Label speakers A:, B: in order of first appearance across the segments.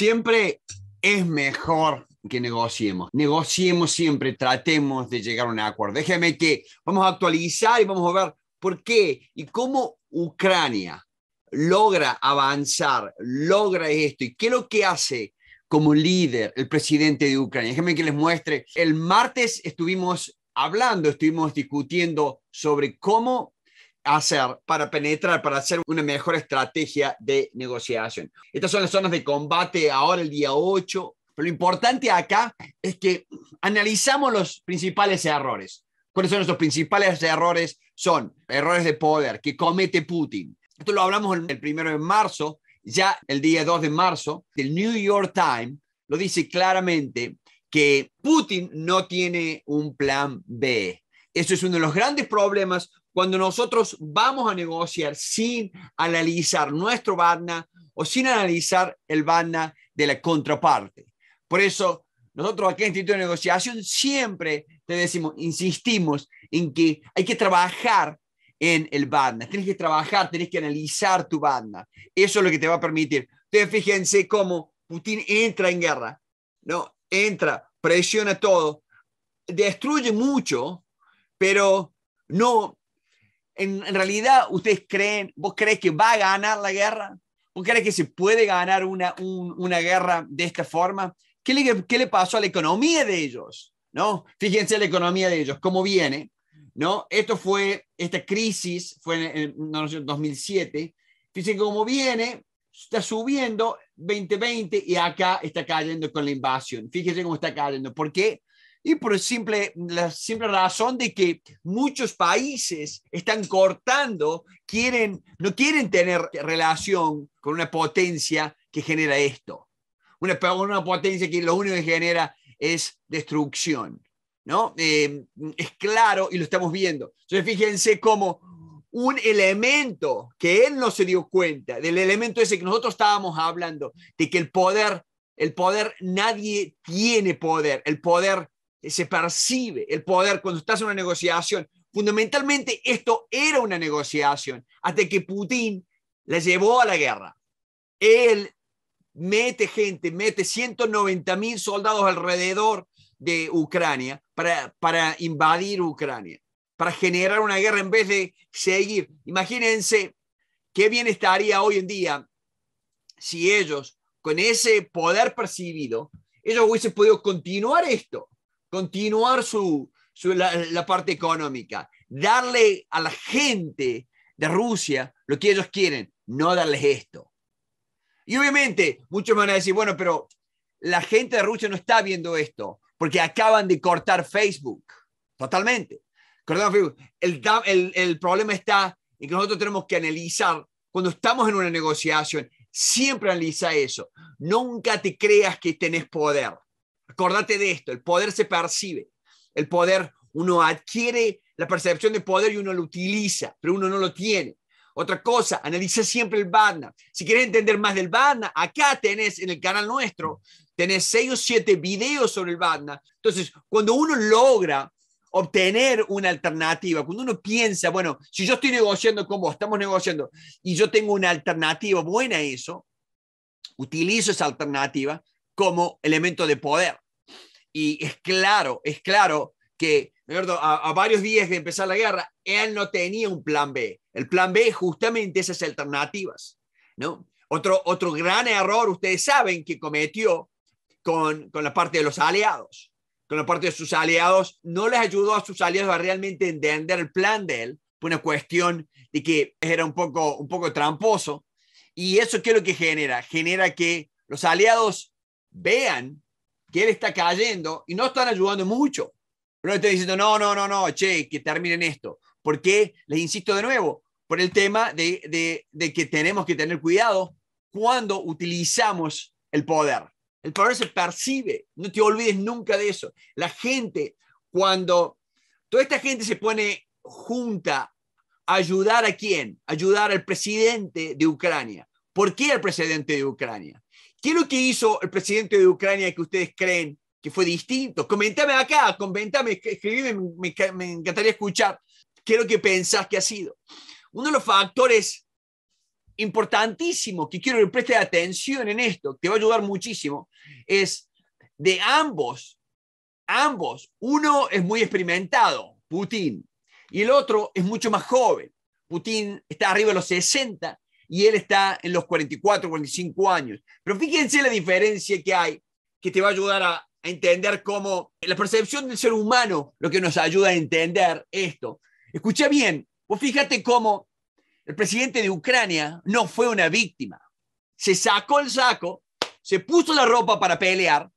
A: siempre es mejor que negociemos. Negociemos siempre, tratemos de llegar a un acuerdo. Déjeme que vamos a actualizar y vamos a ver por qué y cómo Ucrania logra avanzar, logra esto y qué es lo que hace como líder el presidente de Ucrania. Déjenme que les muestre. El martes estuvimos hablando, estuvimos discutiendo sobre cómo hacer para penetrar, para hacer una mejor estrategia de negociación. Estas son las zonas de combate ahora el día 8. lo importante acá es que analizamos los principales errores. ¿Cuáles son nuestros principales errores? Son errores de poder que comete Putin. Esto lo hablamos el primero de marzo, ya el día 2 de marzo. El New York Times lo dice claramente que Putin no tiene un plan B. Eso es uno de los grandes problemas cuando nosotros vamos a negociar sin analizar nuestro BADNA o sin analizar el BADNA de la contraparte. Por eso, nosotros aquí en el Instituto de Negociación siempre te decimos, insistimos en que hay que trabajar en el BADNA. Tienes que trabajar, tienes que analizar tu BADNA. Eso es lo que te va a permitir. Ustedes fíjense cómo Putin entra en guerra, ¿no? Entra, presiona todo, destruye mucho, pero no en, realidad ustedes creen, vos crees que va a ganar la guerra? ¿Vos crees que se puede ganar una, una guerra de esta forma? ¿Qué le, ¿Qué le, pasó a la economía de ellos? ¿No? Fíjense la economía de ellos, cómo viene. ¿No? Esto fue, esta crisis fue en, en 2007. Fíjense cómo viene, está subiendo 2020 y acá está cayendo con la invasión. Fíjense cómo está cayendo. ¿Por qué? Y por simple, la simple razón de que muchos países están cortando, quieren, no quieren tener relación con una potencia que genera esto. Una, una potencia que lo único que genera es destrucción. ¿no? Em, es claro y lo estamos viendo. Entonces fíjense cómo un elemento que él no se dio cuenta, del elemento ese que nosotros estábamos hablando, de que el poder el poder, nadie tiene poder. El poder se percibe el poder cuando estás en una negociación. Fundamentalmente esto era una negociación hasta que Putin la llevó a la guerra. Él mete gente, mete 190 mil soldados alrededor de Ucrania para, para invadir Ucrania, para generar una guerra en vez de seguir. Imagínense qué bien estaría hoy en día si ellos, con ese poder percibido, ellos hubiesen podido continuar esto continuar su, la, parte económica, darle a la gente de Rusia lo que ellos quieren, no darles esto. Y obviamente muchos van a decir, bueno, pero la gente de Rusia no está viendo esto, porque acaban de cortar Facebook, totalmente. Facebook. El, el problema está en que nosotros tenemos que analizar cuando estamos en una negociación, siempre analiza eso. Nunca te creas que tenés poder. Acordate de esto, el poder se percibe. El poder, uno adquiere la percepción de poder y uno lo utiliza, pero uno no lo tiene. Otra cosa, analiza siempre el badna. Si quieres entender más del Barna, acá tenés en el canal nuestro, tenés seis o siete videos sobre el badna. Entonces, cuando uno logra obtener una alternativa, cuando uno piensa, bueno, si yo estoy negociando con vos, estamos negociando, y yo tengo una alternativa buena a eso, utilizo esa alternativa, como elemento de poder. Y es claro, es claro que a, varios días de empezar la guerra, él no tenía un plan B. El plan B justamente esas alternativas. ¿no? Otro, otro gran error, ustedes saben, que cometió con, la parte de los aliados. Con la parte de sus aliados, no les ayudó a sus aliados a realmente entender el plan de él, por una cuestión de que era un poco, un poco tramposo. Y eso, ¿qué es lo que genera? Genera que los aliados vean que él está cayendo y no están ayudando mucho. No estoy diciendo, no, no, no, no, che, que terminen esto. Porque, les insisto de nuevo, por el tema de, de, de que tenemos que tener cuidado cuando utilizamos el poder. El poder se percibe, no te olvides nunca de eso. La gente, cuando toda esta gente se pone junta a ayudar a quién? Ayudar al presidente de Ucrania. ¿Por qué al presidente de Ucrania? ¿Qué es lo que hizo el presidente de Ucrania que ustedes creen que fue distinto? Comentame acá, comentame, escribime, me, me encantaría escuchar qué es lo que pensás que ha sido. Uno de los factores importantísimos que quiero que preste atención en esto, te va a ayudar muchísimo, es de ambos, ambos, uno es muy experimentado, Putin, y el otro es mucho más joven. Putin está arriba de los 60 y él está en los 44, 45 años. Pero fíjense la diferencia que hay que te va a ayudar a, entender cómo la percepción del ser humano lo que nos ayuda a entender esto. Escucha bien, pues fíjate cómo el presidente de Ucrania no fue una víctima. Se sacó el saco, se puso la ropa para pelear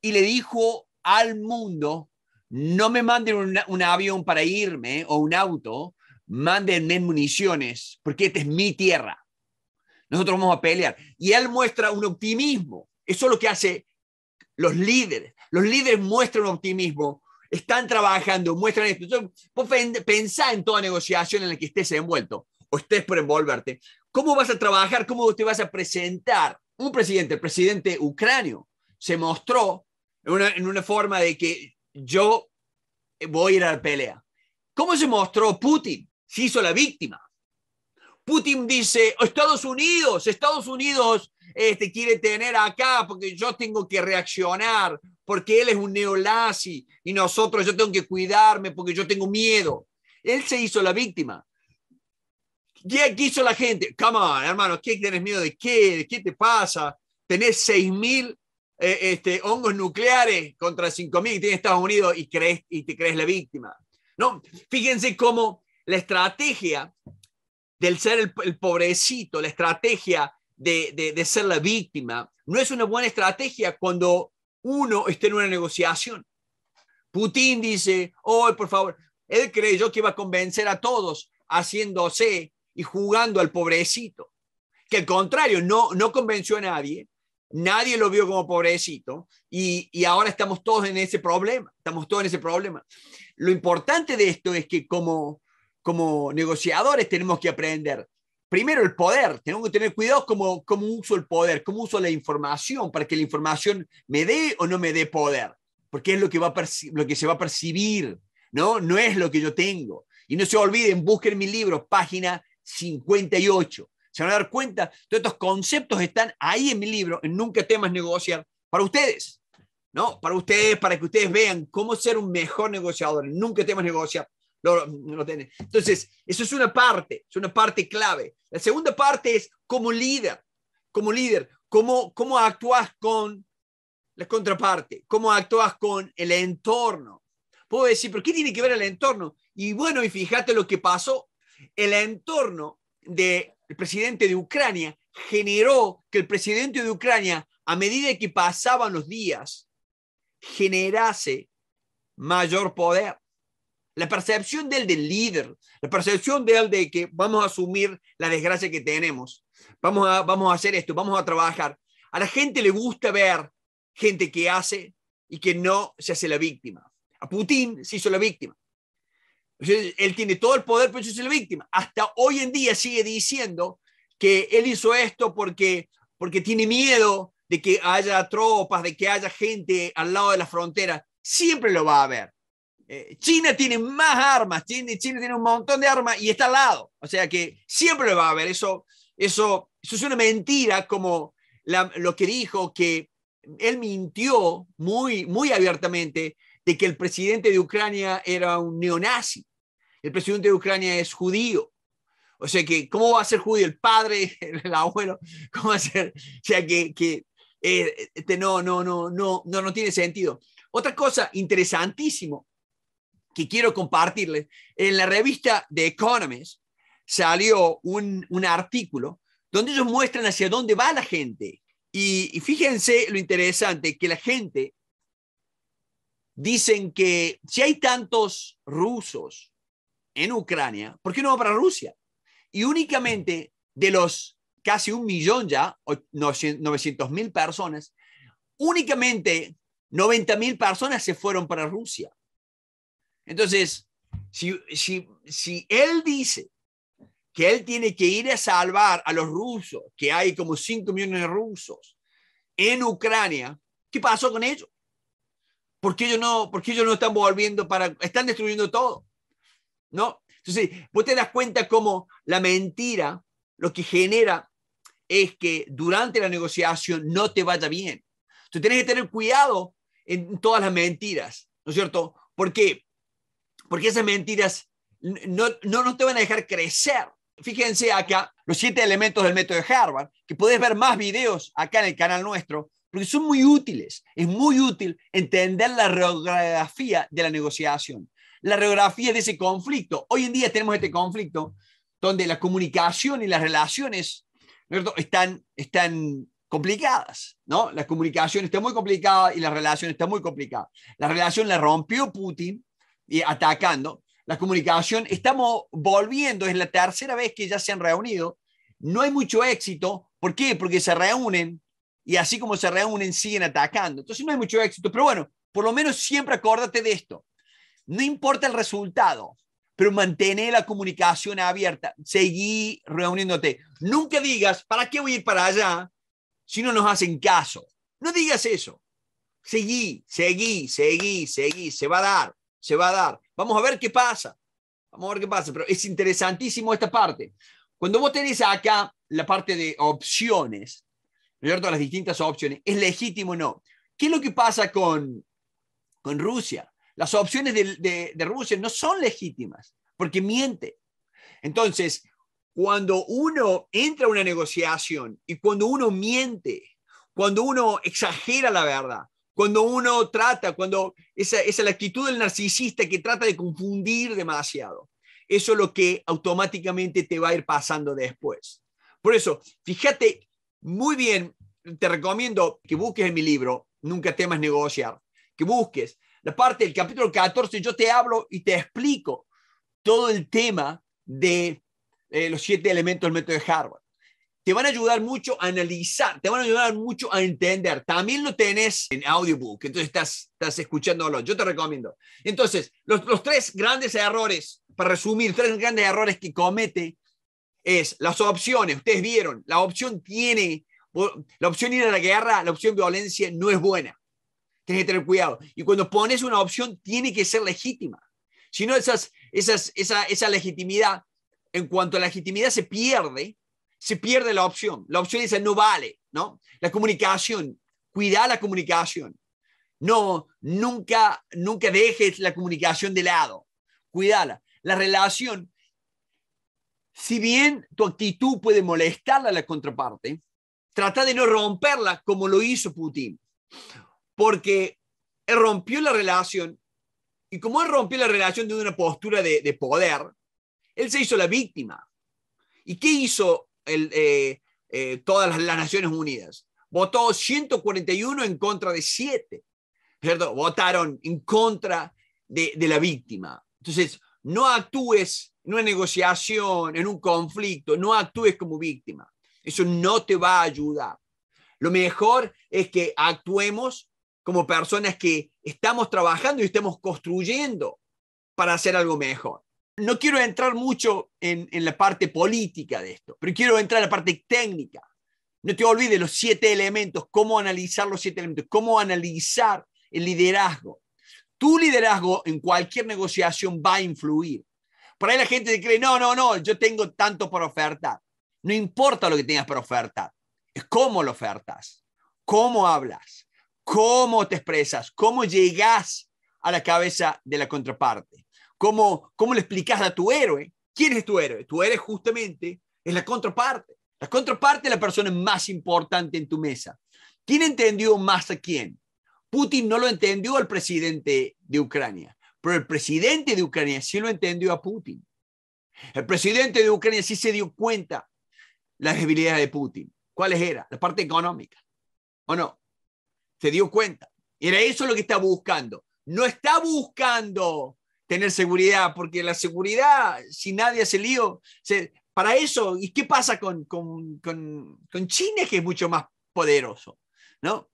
A: y le dijo al mundo, no me manden un, un avión para irme o un auto, mándenme municiones, porque esta es mi tierra. Nosotros vamos a pelear. Y él muestra un optimismo. Eso es lo que hace los líderes. Los líderes muestran optimismo, están trabajando, muestran esto. Entonces, pensá en toda negociación en la que estés envuelto o estés por envolverte. ¿Cómo vas a trabajar? ¿Cómo te vas a presentar? Un presidente, el presidente ucranio, se mostró en una, en una forma de que yo voy a ir a la pelea. ¿Cómo se mostró Putin? Se hizo la víctima. Putin dice, Estados Unidos, Estados Unidos este, quiere tener acá porque yo tengo que reaccionar, porque él es un neolazi y nosotros yo tengo que cuidarme porque yo tengo miedo. Él se hizo la víctima. ¿Qué hizo la gente? Come on, hermano, ¿qué tienes miedo de qué? qué te pasa? Tenés 6.000 eh, este, hongos nucleares contra 5.000 que tiene Estados Unidos y, crees, y te crees la víctima. No, fíjense cómo la estrategia del ser el, pobrecito, la estrategia de, ser la víctima, no es una buena estrategia cuando uno esté en una negociación. Putin dice, oh, por favor, él creyó que iba a convencer a todos haciéndose y jugando al pobrecito, que al contrario, no, no convenció a nadie, nadie lo vio como pobrecito y, y, ahora estamos todos en ese problema, estamos todos en ese problema. Lo importante de esto es que como, como negociadores tenemos que aprender. Primero el poder, tenemos que tener cuidado cómo, cómo uso el poder, cómo uso la información para que la información me dé o no me dé poder, porque es lo que, va lo que se va a percibir, ¿no? No es lo que yo tengo. Y no se olviden, busquen mi libro, página 58. Se van a dar cuenta, todos estos conceptos están ahí en mi libro, en Nunca temas negociar, para ustedes, ¿no? Para ustedes, para que ustedes vean cómo ser un mejor negociador, Nunca temas negociar. Lo, tiene. Entonces, eso es una parte, es una parte clave. La segunda parte es como líder, como líder, cómo, cómo actúas con la contraparte, cómo actúas con el entorno. Puedo decir, pero ¿qué tiene que ver el entorno? Y bueno, y fíjate lo que pasó. El entorno del presidente de Ucrania generó que el presidente de Ucrania, a medida que pasaban los días, generase mayor poder la percepción del del líder, la percepción de él de que vamos a asumir la desgracia que tenemos, vamos a, vamos a hacer esto, vamos a trabajar. A la gente le gusta ver gente que hace y que no se hace la víctima. A Putin se hizo la víctima. él tiene todo el poder, pero se hizo la víctima. Hasta hoy en día sigue diciendo que él hizo esto porque, porque tiene miedo de que haya tropas, de que haya gente al lado de la frontera. Siempre lo va a ver. Eh, China tiene más armas, China, China tiene un montón de armas y está al lado. O sea que siempre va a haber eso. Eso, es una mentira, como lo que dijo, que él mintió muy, muy abiertamente de que el presidente de Ucrania era un neonazi. El presidente de Ucrania es judío. O sea que, ¿cómo va a ser judío el padre, el abuelo? ¿Cómo va a ser? O sea que, que eh, este, no, no, no, no, no, no tiene sentido. Otra cosa interesantísimo que quiero compartirles. En la revista The Economist salió un, artículo donde ellos muestran hacia dónde va la gente. Y, fíjense lo interesante, que la gente dicen que si hay tantos rusos en Ucrania, ¿por qué no va para Rusia? Y únicamente de los casi un millón ya, 900 mil personas, únicamente 90 mil personas se fueron para Rusia. Entonces, si, él dice que él tiene que ir a salvar a los rusos, que hay como 5 millones de rusos en Ucrania, ¿qué pasó con ellos? ¿Por qué ellos no, porque ellos no están volviendo para, están destruyendo todo? ¿No? Entonces, vos te das cuenta cómo la mentira lo que genera es que durante la negociación no te vaya bien. Tú tienes que tener cuidado en todas las mentiras, ¿no es cierto? Porque qué? porque esas mentiras no, no, te van a dejar crecer. Fíjense acá los siete elementos del método de Harvard, que puedes ver más videos acá en el canal nuestro, porque son muy útiles. Es muy útil entender la radiografía de la negociación, la radiografía de ese conflicto. Hoy en día tenemos este conflicto donde la comunicación y las relaciones están, están complicadas, ¿no? La comunicación está muy complicada y la relación está muy complicada. La relación la rompió Putin y atacando la comunicación. Estamos volviendo, es la tercera vez que ya se han reunido. No hay mucho éxito. ¿Por qué? Porque se reúnen y así como se reúnen siguen atacando. Entonces no hay mucho éxito. Pero bueno, por lo menos siempre acórdate de esto. No importa el resultado, pero mantén la comunicación abierta. Seguí reuniéndote. Nunca digas, ¿para qué voy a ir para allá si no nos hacen caso? No digas eso. Seguí, seguí, seguí, seguí. Se va a dar se va a dar. Vamos a ver qué pasa. Vamos a ver qué pasa, pero es interesantísimo esta parte. Cuando vos tenés acá la parte de opciones, ¿cierto? Las distintas opciones, ¿es legítimo o no? ¿Qué es lo que pasa con, con Rusia? Las opciones de, de Rusia no son legítimas, porque miente. Entonces, cuando uno entra a una negociación y cuando uno miente, cuando uno exagera la verdad, cuando uno trata, cuando esa, es la actitud del narcisista que trata de confundir demasiado. Eso es lo que automáticamente te va a ir pasando después. Por eso, fíjate muy bien, te recomiendo que busques en mi libro, Nunca temas negociar, que busques la parte del capítulo 14, yo te hablo y te explico todo el tema de eh, los siete elementos del método de Harvard te van a ayudar mucho a analizar, te van a ayudar mucho a entender. También lo tenés en audiobook, entonces estás, estás escuchándolo. Yo te recomiendo. Entonces, los, los tres grandes errores, para resumir, tres grandes errores que comete es las opciones. Ustedes vieron, la opción tiene, la opción ir a la guerra, la opción violencia no es buena. Tienes que tener cuidado. Y cuando pones una opción, tiene que ser legítima. Si no, esas, esas, esa, esa legitimidad, en cuanto a la legitimidad se pierde, se pierde la opción. La opción dice, no vale, ¿no? La comunicación, cuida la comunicación. No, nunca, nunca dejes la comunicación de lado. cuidala La relación, si bien tu actitud puede molestar a la contraparte, trata de no romperla como lo hizo Putin. Porque él rompió la relación y como él rompió la relación de una postura de, de poder, él se hizo la víctima. ¿Y qué hizo el, eh, eh, todas las, Naciones Unidas. Votó 141 en contra de 7, ¿cierto? Votaron en contra de, de la víctima. Entonces, no actúes en una negociación, en un conflicto, no actúes como víctima. Eso no te va a ayudar. Lo mejor es que actuemos como personas que estamos trabajando y estamos construyendo para hacer algo mejor no quiero entrar mucho en, la parte política de esto, pero quiero entrar en la parte técnica. No te olvides los siete elementos, cómo analizar los siete elementos, cómo analizar el liderazgo. Tu liderazgo en cualquier negociación va a influir. Por ahí la gente cree, no, no, no, yo tengo tanto por oferta. No importa lo que tengas por oferta, es cómo lo ofertas, cómo hablas, cómo te expresas, cómo llegas a la cabeza de la contraparte. ¿Cómo, cómo le explicas a tu héroe? ¿Quién es tu héroe? Tu héroe justamente es la contraparte. La contraparte es la persona más importante en tu mesa. ¿Quién entendió más a quién? Putin no lo entendió al presidente de Ucrania, pero el presidente de Ucrania sí lo entendió a Putin. El presidente de Ucrania sí se dio cuenta las debilidades de Putin. ¿Cuáles eran? La parte económica. ¿O no? Se dio cuenta. Era eso lo que está buscando. No está buscando tener seguridad, porque la seguridad, si nadie hace lío, para eso, ¿y qué pasa con, con, China, que es mucho más poderoso? ¿no?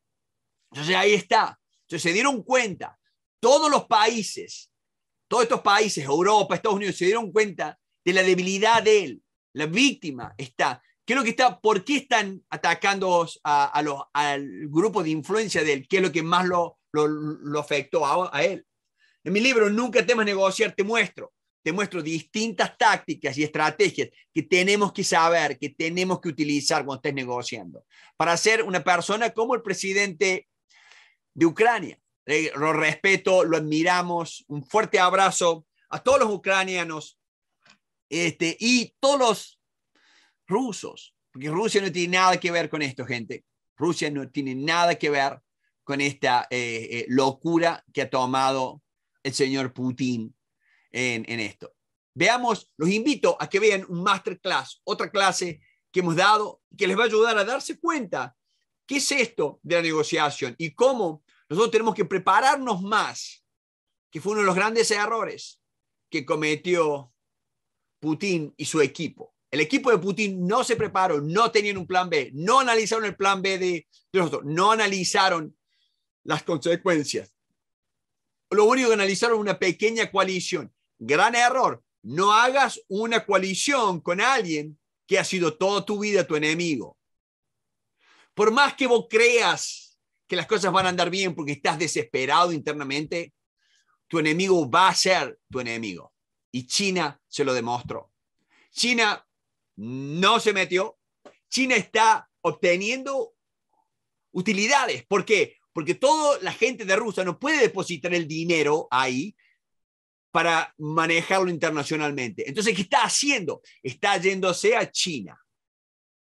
A: Entonces ahí está. Entonces se dieron cuenta, todos los países, todos estos países, Europa, Estados Unidos, se dieron cuenta de la debilidad de él. La víctima está. ¿Qué es lo que está? ¿Por qué están atacando a, los, al grupo de influencia de él? ¿Qué es lo que más lo, afectó a, él? En mi libro, Nunca temas negociar, te muestro. Te muestro distintas tácticas y estrategias que tenemos que saber, que tenemos que utilizar cuando estés negociando para ser una persona como el presidente de Ucrania. Eh, lo respeto, lo admiramos. Un fuerte abrazo a todos los ucranianos este, y todos los rusos, porque Rusia no tiene nada que ver con esto, gente. Rusia no tiene nada que ver con esta eh, eh, locura que ha tomado el señor Putin en, esto. Veamos, los invito a que vean un masterclass, otra clase que hemos dado, que les va a ayudar a darse cuenta qué es esto de la negociación y cómo nosotros tenemos que prepararnos más, que fue uno de los grandes errores que cometió Putin y su equipo. El equipo de Putin no se preparó, no tenían un plan B, no analizaron el plan B de, de nosotros, no analizaron las consecuencias lo único que analizaron una pequeña coalición. Gran error. No hagas una coalición con alguien que ha sido toda tu vida tu enemigo. Por más que vos creas que las cosas van a andar bien porque estás desesperado internamente, tu enemigo va a ser tu enemigo. Y China se lo demostró. China no se metió. China está obteniendo utilidades. ¿Por qué? porque toda la gente de Rusia no puede depositar el dinero ahí para manejarlo internacionalmente. Entonces, ¿qué está haciendo? Está yéndose a China.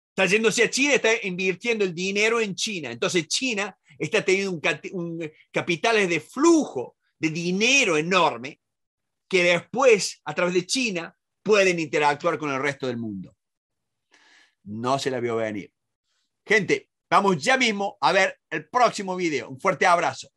A: Está yéndose a China, está invirtiendo el dinero en China. Entonces, China está teniendo un, capitales de flujo de dinero enorme que después, a través de China, pueden interactuar con el resto del mundo. No se la vio venir. Gente, Vamos ya mismo a ver el próximo video. Un fuerte abrazo.